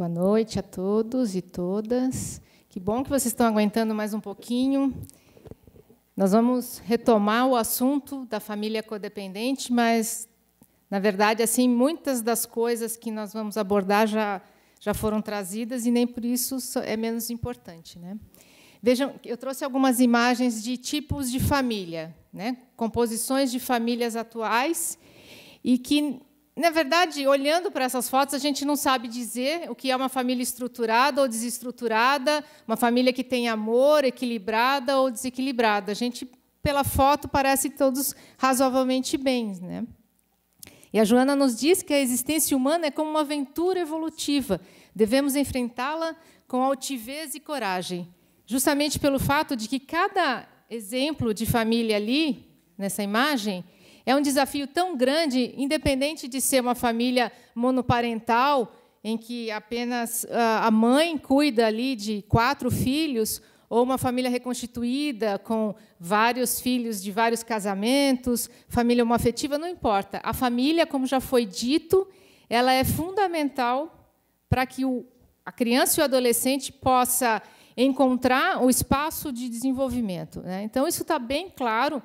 Boa noite a todos e todas. Que bom que vocês estão aguentando mais um pouquinho. Nós vamos retomar o assunto da família codependente, mas na verdade, assim, muitas das coisas que nós vamos abordar já já foram trazidas e nem por isso é menos importante, né? Vejam, eu trouxe algumas imagens de tipos de família, né? Composições de famílias atuais e que na verdade, olhando para essas fotos, a gente não sabe dizer o que é uma família estruturada ou desestruturada, uma família que tem amor, equilibrada ou desequilibrada. A gente, pela foto, parece todos razoavelmente bem. Né? E a Joana nos diz que a existência humana é como uma aventura evolutiva. Devemos enfrentá-la com altivez e coragem, justamente pelo fato de que cada exemplo de família ali, nessa imagem, é um desafio tão grande, independente de ser uma família monoparental, em que apenas ah, a mãe cuida ali de quatro filhos, ou uma família reconstituída com vários filhos de vários casamentos, família homoafetiva, não importa. A família, como já foi dito, ela é fundamental para que o, a criança e o adolescente possa encontrar o espaço de desenvolvimento. Né? Então, isso está bem claro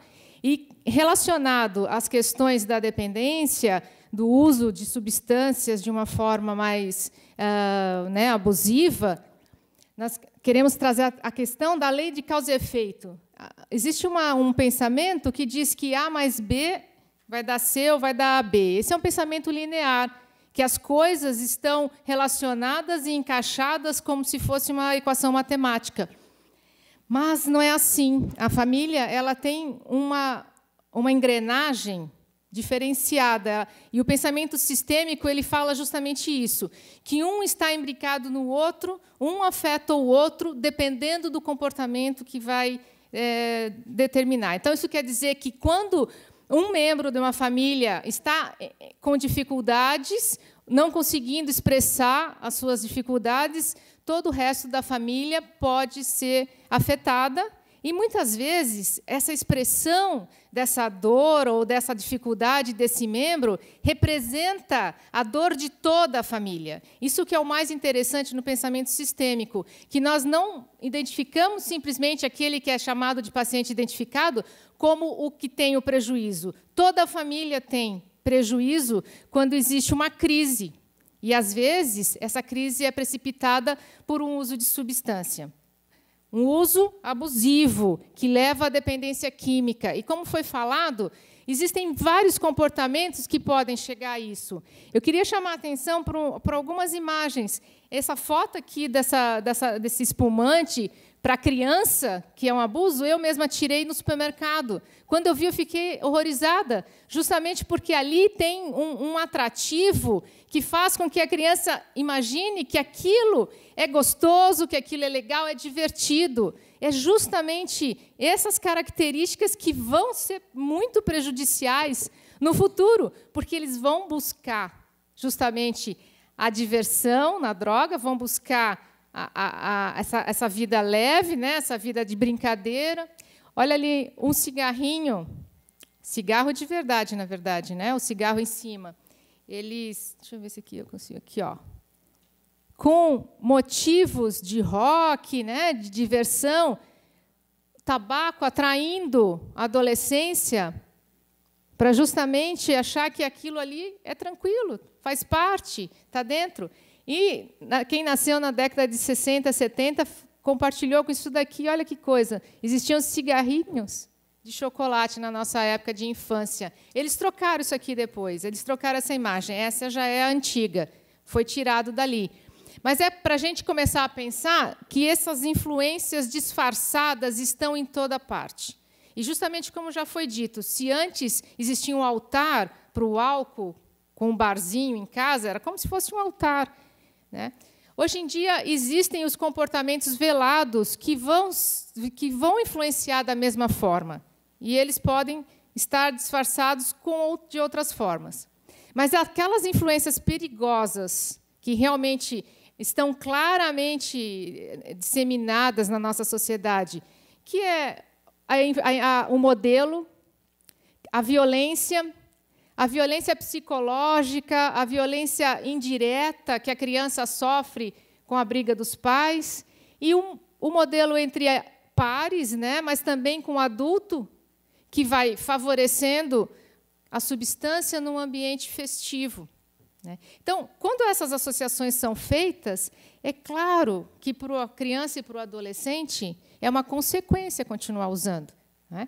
e relacionado às questões da dependência, do uso de substâncias de uma forma mais uh, né, abusiva, nós queremos trazer a questão da lei de causa e efeito. Ah, existe uma, um pensamento que diz que A mais B vai dar C ou vai dar AB. Esse é um pensamento linear, que as coisas estão relacionadas e encaixadas como se fosse uma equação matemática. Mas não é assim. A família ela tem uma, uma engrenagem diferenciada. E o pensamento sistêmico ele fala justamente isso, que um está imbricado no outro, um afeta o outro, dependendo do comportamento que vai é, determinar. Então, isso quer dizer que quando um membro de uma família está eh, eh, com dificuldades, não conseguindo expressar as suas dificuldades, todo o resto da família pode ser afetada e muitas vezes essa expressão dessa dor ou dessa dificuldade desse membro representa a dor de toda a família. Isso que é o mais interessante no pensamento sistêmico, que nós não identificamos simplesmente aquele que é chamado de paciente identificado como o que tem o prejuízo. Toda a família tem prejuízo quando existe uma crise. E às vezes essa crise é precipitada por um uso de substância. Um uso abusivo, que leva à dependência química. E como foi falado, existem vários comportamentos que podem chegar a isso. Eu queria chamar a atenção para algumas imagens. Essa foto aqui dessa, dessa, desse espumante para criança, que é um abuso, eu mesma tirei no supermercado. Quando eu vi, eu fiquei horrorizada, justamente porque ali tem um, um, atrativo que faz com que a criança imagine que aquilo é gostoso, que aquilo é legal, é divertido. É justamente essas características que vão ser muito prejudiciais no futuro, porque eles vão buscar justamente a diversão na droga, vão buscar a, a, a, essa, essa vida leve, né? essa vida de brincadeira. Olha ali um cigarrinho, cigarro de verdade, na verdade, né? o cigarro em cima. Eles, deixa eu ver se aqui eu consigo, aqui, ó. Com motivos de rock, né? de diversão, tabaco atraindo a adolescência para justamente achar que aquilo ali é tranquilo, faz parte, está dentro. E quem nasceu na década de 60, 70, compartilhou com isso daqui, olha que coisa, existiam cigarrinhos de chocolate na nossa época de infância. Eles trocaram isso aqui depois, eles trocaram essa imagem, essa já é a antiga, foi tirado dali. Mas é para a gente começar a pensar que essas influências disfarçadas estão em toda parte. E justamente como já foi dito, se antes existia um altar para o álcool, com um barzinho em casa, era como se fosse um altar. Né? Hoje em dia, existem os comportamentos velados que vão, que vão influenciar da mesma forma. E eles podem estar disfarçados com, de outras formas. Mas aquelas influências perigosas que realmente estão claramente eh, disseminadas na nossa sociedade, que é a, a, a, o modelo, a violência, a violência psicológica, a violência indireta que a criança sofre com a briga dos pais, e um, o modelo entre pares, né, mas também com o adulto, que vai favorecendo a substância num ambiente festivo. Né. Então, quando essas associações são feitas, é claro que para a criança e para o adolescente é uma consequência continuar usando. Né.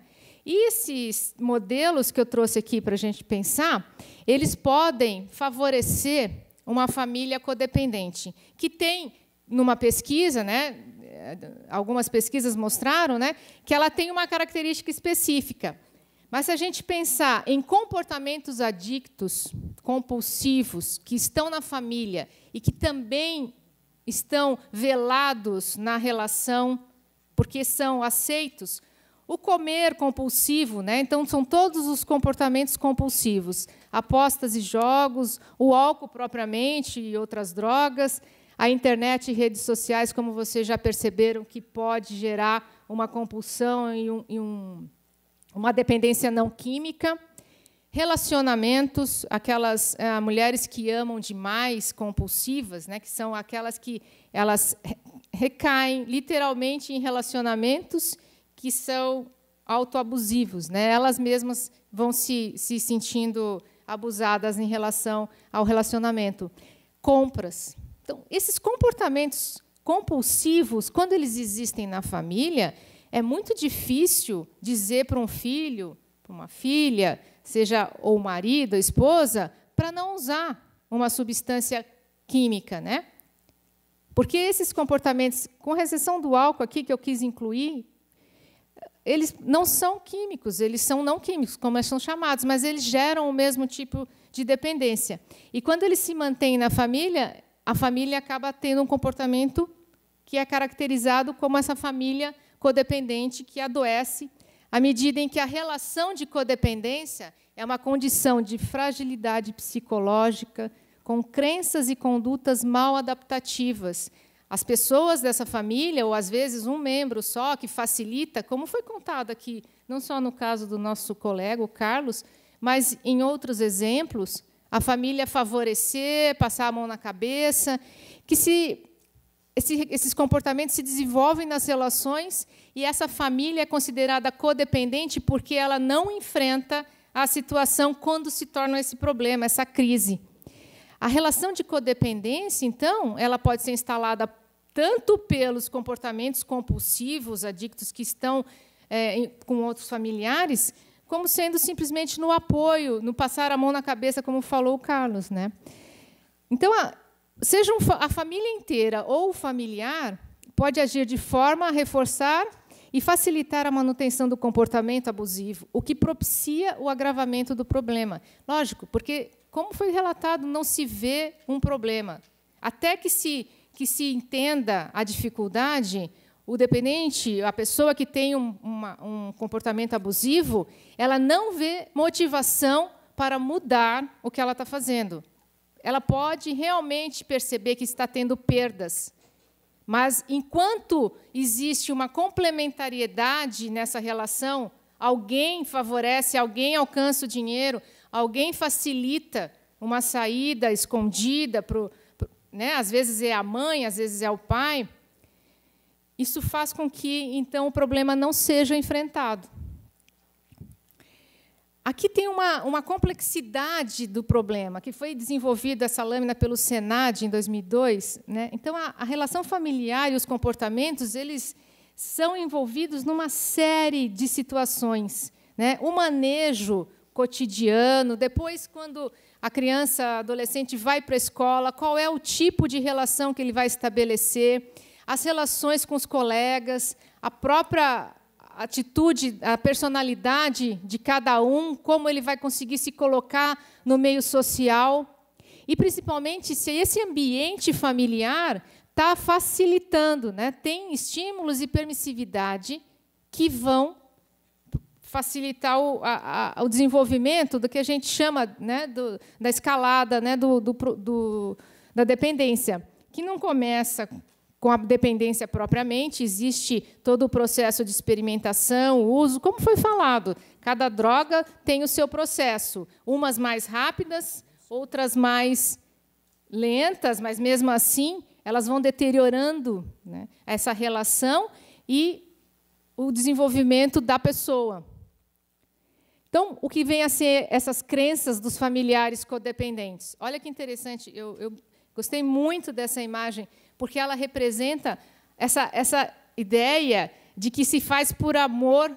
E esses modelos que eu trouxe aqui para a gente pensar, eles podem favorecer uma família codependente, que tem, numa pesquisa, né, algumas pesquisas mostraram né, que ela tem uma característica específica. Mas se a gente pensar em comportamentos adictos, compulsivos, que estão na família e que também estão velados na relação, porque são aceitos, o comer compulsivo, né? então são todos os comportamentos compulsivos: apostas e jogos, o álcool propriamente e outras drogas, a internet e redes sociais, como vocês já perceberam, que pode gerar uma compulsão e, um, e um, uma dependência não química. Relacionamentos, aquelas ah, mulheres que amam demais, compulsivas, né? que são aquelas que elas recaem literalmente em relacionamentos que são autoabusivos. Né? Elas mesmas vão se, se sentindo abusadas em relação ao relacionamento. Compras. Então, esses comportamentos compulsivos, quando eles existem na família, é muito difícil dizer para um filho, para uma filha, seja ou marido, esposa, para não usar uma substância química, né? Porque esses comportamentos, com exceção do álcool aqui que eu quis incluir, eles não são químicos, eles são não químicos, como são chamados, mas eles geram o mesmo tipo de dependência. E quando eles se mantêm na família, a família acaba tendo um comportamento que é caracterizado como essa família codependente que adoece, à medida em que a relação de codependência é uma condição de fragilidade psicológica, com crenças e condutas mal adaptativas, as pessoas dessa família, ou às vezes um membro só, que facilita, como foi contado aqui, não só no caso do nosso colega, o Carlos, mas em outros exemplos, a família favorecer, passar a mão na cabeça, que se esse, esses comportamentos se desenvolvem nas relações e essa família é considerada codependente porque ela não enfrenta a situação quando se torna esse problema, essa crise. A relação de codependência, então, ela pode ser instalada tanto pelos comportamentos compulsivos, adictos que estão é, com outros familiares, como sendo simplesmente no apoio, no passar a mão na cabeça, como falou o Carlos. Né? Então, a, seja um, a família inteira ou o familiar, pode agir de forma a reforçar e facilitar a manutenção do comportamento abusivo, o que propicia o agravamento do problema. Lógico, porque como foi relatado, não se vê um problema. Até que se, que se entenda a dificuldade, o dependente, a pessoa que tem um, uma, um comportamento abusivo, ela não vê motivação para mudar o que ela está fazendo. Ela pode realmente perceber que está tendo perdas. Mas enquanto existe uma complementariedade nessa relação, alguém favorece, alguém alcança o dinheiro, alguém facilita uma saída escondida, para, né? às vezes é a mãe, às vezes é o pai, isso faz com que, então, o problema não seja enfrentado. Aqui tem uma, uma complexidade do problema, que foi desenvolvida essa lâmina pelo Senad em 2002. Né? Então, a, a relação familiar e os comportamentos, eles são envolvidos numa série de situações. Né? O manejo cotidiano, depois, quando a criança, adolescente vai para a escola, qual é o tipo de relação que ele vai estabelecer, as relações com os colegas, a própria atitude, a personalidade de cada um, como ele vai conseguir se colocar no meio social. E, principalmente, se esse ambiente familiar está facilitando, né? tem estímulos e permissividade que vão facilitar o, a, a, o desenvolvimento do que a gente chama né, do, da escalada né, do, do, do, da dependência, que não começa com a dependência propriamente, existe todo o processo de experimentação, uso, como foi falado. Cada droga tem o seu processo, umas mais rápidas, outras mais lentas, mas mesmo assim elas vão deteriorando né, essa relação e o desenvolvimento da pessoa. Então, o que vem a ser essas crenças dos familiares codependentes? Olha que interessante, eu, eu gostei muito dessa imagem, porque ela representa essa, essa ideia de que se faz por amor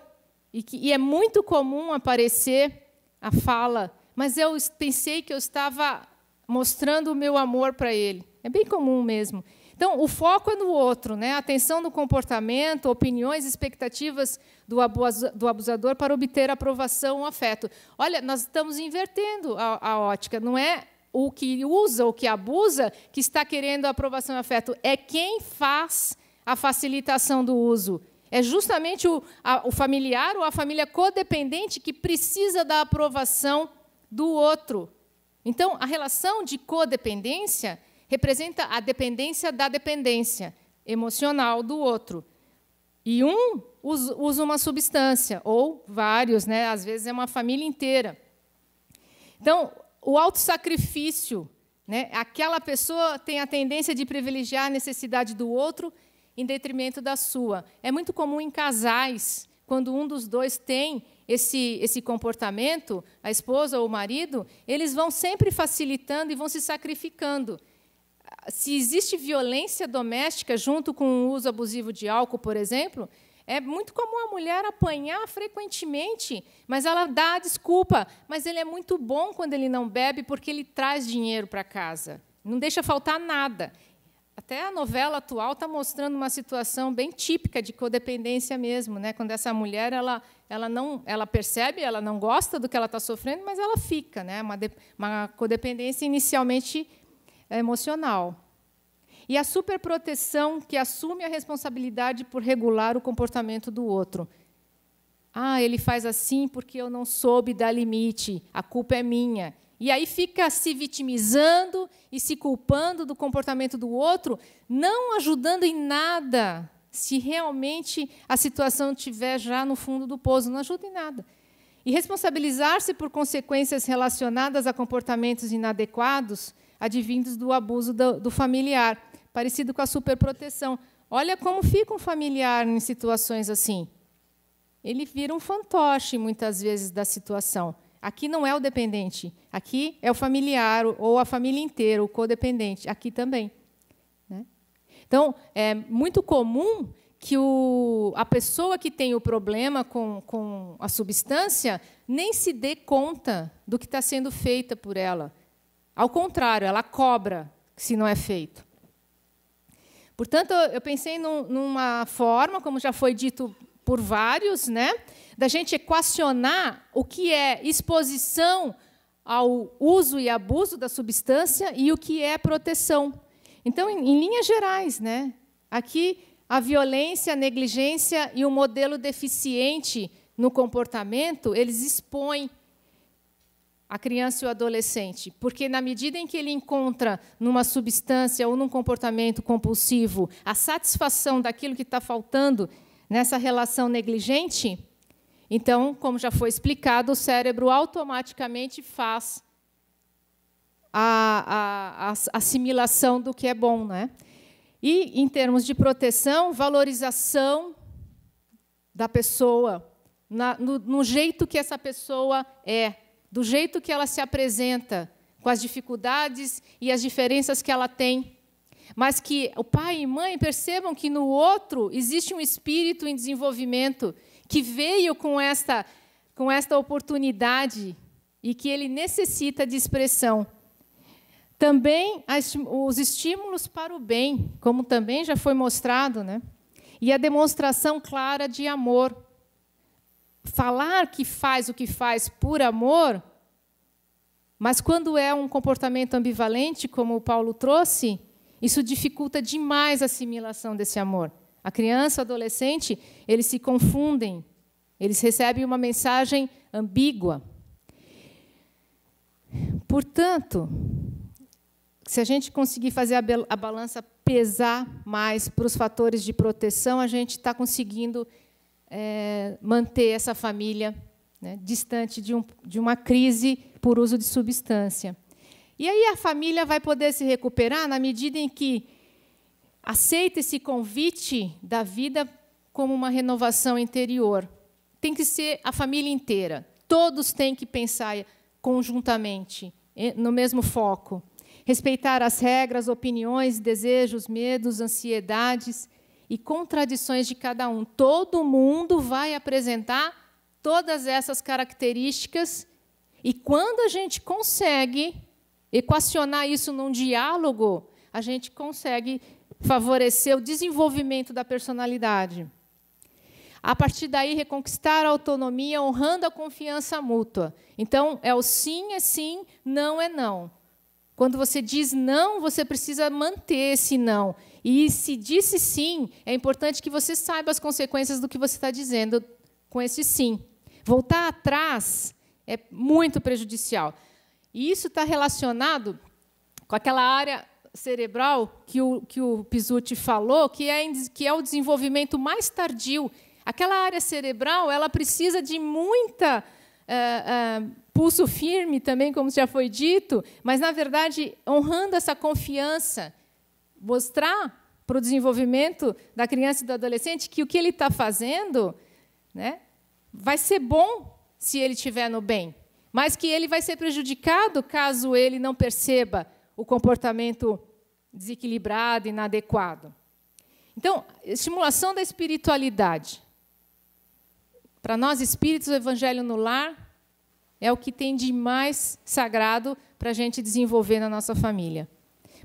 e, que, e é muito comum aparecer a fala, mas eu pensei que eu estava mostrando o meu amor para ele. É bem comum mesmo. Então, o foco é no outro, né? atenção no comportamento, opiniões, expectativas do abusador para obter aprovação ou afeto. Olha, nós estamos invertendo a, a ótica, não é o que usa, ou que abusa, que está querendo aprovação e afeto, é quem faz a facilitação do uso. É justamente o, a, o familiar ou a família codependente que precisa da aprovação do outro. Então, a relação de codependência representa a dependência da dependência emocional do outro. E um usa uma substância, ou vários, né? às vezes é uma família inteira. Então, o autossacrifício, né? aquela pessoa tem a tendência de privilegiar a necessidade do outro em detrimento da sua. É muito comum em casais, quando um dos dois tem esse, esse comportamento, a esposa ou o marido, eles vão sempre facilitando e vão se sacrificando se existe violência doméstica junto com o uso abusivo de álcool, por exemplo, é muito comum a mulher apanhar frequentemente, mas ela dá a desculpa. Mas ele é muito bom quando ele não bebe, porque ele traz dinheiro para casa. Não deixa faltar nada. Até a novela atual está mostrando uma situação bem típica de codependência mesmo, né? Quando essa mulher ela, ela não ela percebe, ela não gosta do que ela está sofrendo, mas ela fica, né? Uma, de, uma codependência inicialmente é emocional. E a superproteção que assume a responsabilidade por regular o comportamento do outro. Ah, ele faz assim porque eu não soube dar limite, a culpa é minha. E aí fica se vitimizando e se culpando do comportamento do outro, não ajudando em nada. Se realmente a situação estiver já no fundo do poço, não ajuda em nada. E responsabilizar-se por consequências relacionadas a comportamentos inadequados advindos do abuso do, do familiar, parecido com a superproteção. Olha como fica um familiar em situações assim. Ele vira um fantoche, muitas vezes, da situação. Aqui não é o dependente, aqui é o familiar ou a família inteira, o codependente, aqui também. Né? Então, é muito comum que o, a pessoa que tem o problema com, com a substância nem se dê conta do que está sendo feita por ela. Ao contrário, ela cobra se não é feito. Portanto, eu pensei numa forma, como já foi dito por vários, né, da gente equacionar o que é exposição ao uso e abuso da substância e o que é proteção. Então, em, em linhas gerais, né, aqui a violência, a negligência e o modelo deficiente no comportamento, eles expõem a criança e o adolescente, porque na medida em que ele encontra numa substância ou num comportamento compulsivo a satisfação daquilo que está faltando nessa relação negligente, então, como já foi explicado, o cérebro automaticamente faz a, a, a assimilação do que é bom, né? E em termos de proteção, valorização da pessoa, na, no, no jeito que essa pessoa é, do jeito que ela se apresenta, com as dificuldades e as diferenças que ela tem, mas que o pai e mãe percebam que no outro existe um espírito em desenvolvimento que veio com esta com esta oportunidade e que ele necessita de expressão. Também os estímulos para o bem, como também já foi mostrado, né? E a demonstração clara de amor, falar que faz o que faz por amor, mas quando é um comportamento ambivalente, como o Paulo trouxe, isso dificulta demais a assimilação desse amor. A criança, o adolescente, eles se confundem, eles recebem uma mensagem ambígua. Portanto, se a gente conseguir fazer a balança pesar mais para os fatores de proteção, a gente está conseguindo é, manter essa família né, distante de, um, de uma crise por uso de substância. E aí a família vai poder se recuperar na medida em que aceita esse convite da vida como uma renovação interior. Tem que ser a família inteira. Todos têm que pensar conjuntamente, no mesmo foco. Respeitar as regras, opiniões, desejos, medos, ansiedades e contradições de cada um. Todo mundo vai apresentar todas essas características, e quando a gente consegue equacionar isso num diálogo, a gente consegue favorecer o desenvolvimento da personalidade. A partir daí, reconquistar a autonomia honrando a confiança mútua. Então, é o sim é sim, não é não. Quando você diz não, você precisa manter esse não. E se disse sim, é importante que você saiba as consequências do que você está dizendo com esse sim. Voltar atrás é muito prejudicial. E isso está relacionado com aquela área cerebral que o, que o Pizzuti falou, que é, que é o desenvolvimento mais tardio. Aquela área cerebral ela precisa de muita uh, pulso firme também, como já foi dito, mas, na verdade, honrando essa confiança, mostrar para o desenvolvimento da criança e do adolescente que o que ele está fazendo né, vai ser bom se ele estiver no bem, mas que ele vai ser prejudicado caso ele não perceba o comportamento desequilibrado, inadequado. Então, estimulação da espiritualidade. Para nós espíritos, o evangelho no lar é o que tem de mais sagrado para a gente desenvolver na nossa família.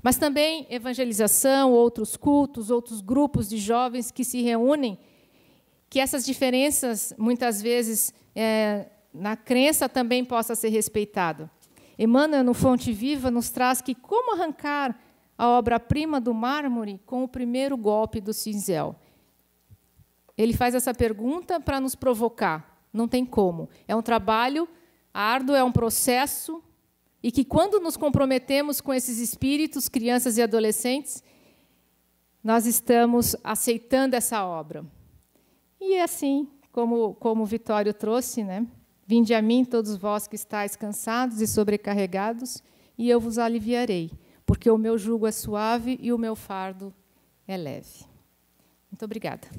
Mas também evangelização, outros cultos, outros grupos de jovens que se reúnem, que essas diferenças, muitas vezes, é, na crença também possa ser respeitado. Emmanuel, no Fonte Viva, nos traz que como arrancar a obra-prima do mármore com o primeiro golpe do cinzel. Ele faz essa pergunta para nos provocar. Não tem como. É um trabalho Árduo é um processo e que, quando nos comprometemos com esses espíritos, crianças e adolescentes, nós estamos aceitando essa obra. E é assim como, como o Vitório trouxe, né? Vinde a mim, todos vós que estáis cansados e sobrecarregados, e eu vos aliviarei, porque o meu jugo é suave e o meu fardo é leve. Muito obrigada.